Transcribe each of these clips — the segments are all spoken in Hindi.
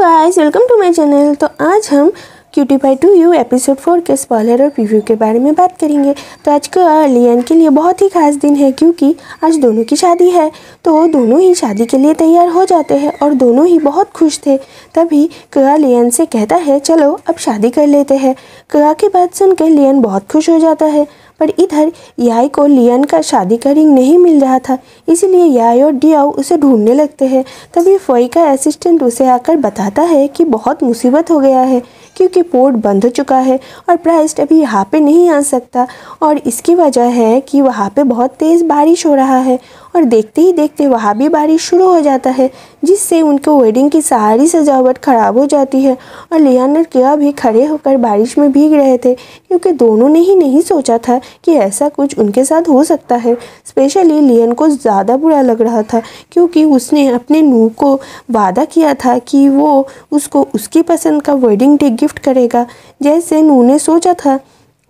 guys welcome to my channel तो आज हम क्यूटी बाई टू यू एपिसोड फोर के स्पॉलर और प्रीव्यू के बारे में बात करेंगे तो आज का लियन के लिए बहुत ही खास दिन है क्योंकि आज दोनों की शादी है तो दोनों ही शादी के लिए तैयार हो जाते हैं और दोनों ही बहुत खुश थे तभी कया लियन से कहता है चलो अब शादी कर लेते हैं कया की बात सुनकर लियन बहुत खुश हो जाता है पर इधर याई को लियन का शादी का रिंग नहीं मिल रहा था इसीलिए याई और डियाओ उसे ढूंढने लगते हैं तभी फोई का असिस्टेंट उसे आकर बताता है कि बहुत मुसीबत हो गया है क्योंकि पोर्ट बंद हो चुका है और प्राइस्ट अभी यहाँ पे नहीं आ सकता और इसकी वजह है कि वहाँ पे बहुत तेज़ बारिश हो रहा है और देखते ही देखते वहाँ भी बारिश शुरू हो जाता है जिससे उनको वेडिंग की सारी सजावट खराब हो जाती है और लियानर क्या भी खड़े होकर बारिश में भीग रहे थे क्योंकि दोनों ने ही नहीं सोचा था कि ऐसा कुछ उनके साथ हो सकता है स्पेशली लियन को ज़्यादा बुरा लग रहा था क्योंकि उसने अपने नूह को वादा किया था कि वो उसको उसकी पसंद का वेडिंग डे गिफ्ट करेगा जैसे नूह ने सोचा था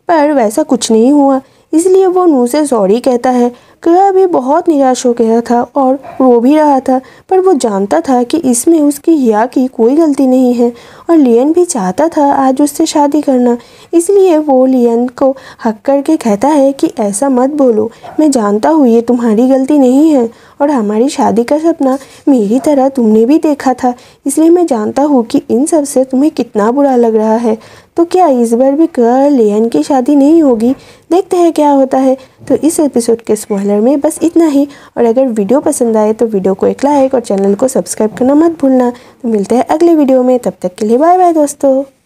पर वैसा कुछ नहीं हुआ इसलिए वो नूह से सॉरी कहता है ग्रह भी बहुत निराश हो गया था और रो भी रहा था पर वो जानता था कि इसमें उसकी या की कोई गलती नहीं है और लियन भी चाहता था आज उससे शादी करना इसलिए वो लियन को हक करके कहता है कि ऐसा मत बोलो मैं जानता हूँ ये तुम्हारी गलती नहीं है और हमारी शादी का सपना मेरी तरह तुमने भी देखा था इसलिए मैं जानता हूँ कि इन सब से तुम्हें कितना बुरा लग रहा है तो क्या इस बार भी कर लियन की शादी नहीं होगी देखते हैं क्या होता है तो इस एपिसोड के स्पॉइलर ट्रेलर में बस इतना ही और अगर वीडियो पसंद आए तो वीडियो को एक लाइक और चैनल को सब्सक्राइब करना मत भूलना तो मिलते हैं अगले वीडियो में तब तक के लिए बाय बाय दोस्तों